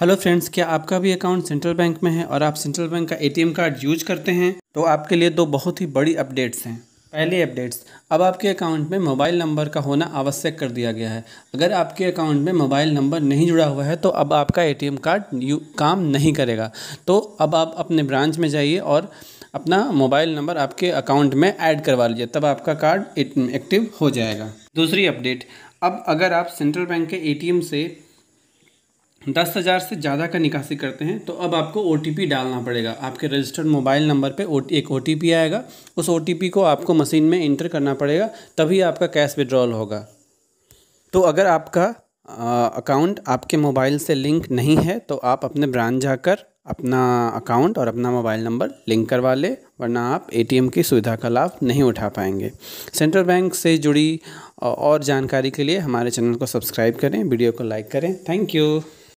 hello friends क्या आपका भी अकाउंट सेंट्रल बैंक में है और आप सेंट्रल बैंक का एटीएम कार्ड यूज करते हैं तो आपके लिए दो बहुत ही बड़ी अपडेट्स हैं पहले अपडेट्स अब आपके अकाउंट में मोबाइल नंबर का होना आवश्यक कर दिया गया है अगर आपके अकाउंट में मोबाइल नंबर नहीं जुड़ा हुआ है तो अब आपका ए कार्ड यू काम नहीं करेगा तो अब आप अपने ब्रांच में जाइए और अपना मोबाइल नंबर आपके अकाउंट में ऐड करवा लीजिए तब आपका कार्ड एक्टिव हो जाएगा दूसरी अपडेट अब अगर आप सेंट्रल बैंक के एटीएम से दस हज़ार से ज़्यादा का निकासी करते हैं तो अब आपको ओ डालना पड़ेगा आपके रजिस्टर्ड मोबाइल नंबर पे ओ एक ओ आएगा उस ओ को आपको मशीन में इंटर करना पड़ेगा तभी आपका कैश विड्रॉल होगा तो अगर आपका अकाउंट आपके मोबाइल से लिंक नहीं है तो आप अपने ब्रांच जाकर अपना अकाउंट और अपना मोबाइल नंबर लिंक करवा ले वरना आप एटीएम की सुविधा का लाभ नहीं उठा पाएंगे सेंट्रल बैंक से जुड़ी और जानकारी के लिए हमारे चैनल को सब्सक्राइब करें वीडियो को लाइक करें थैंक यू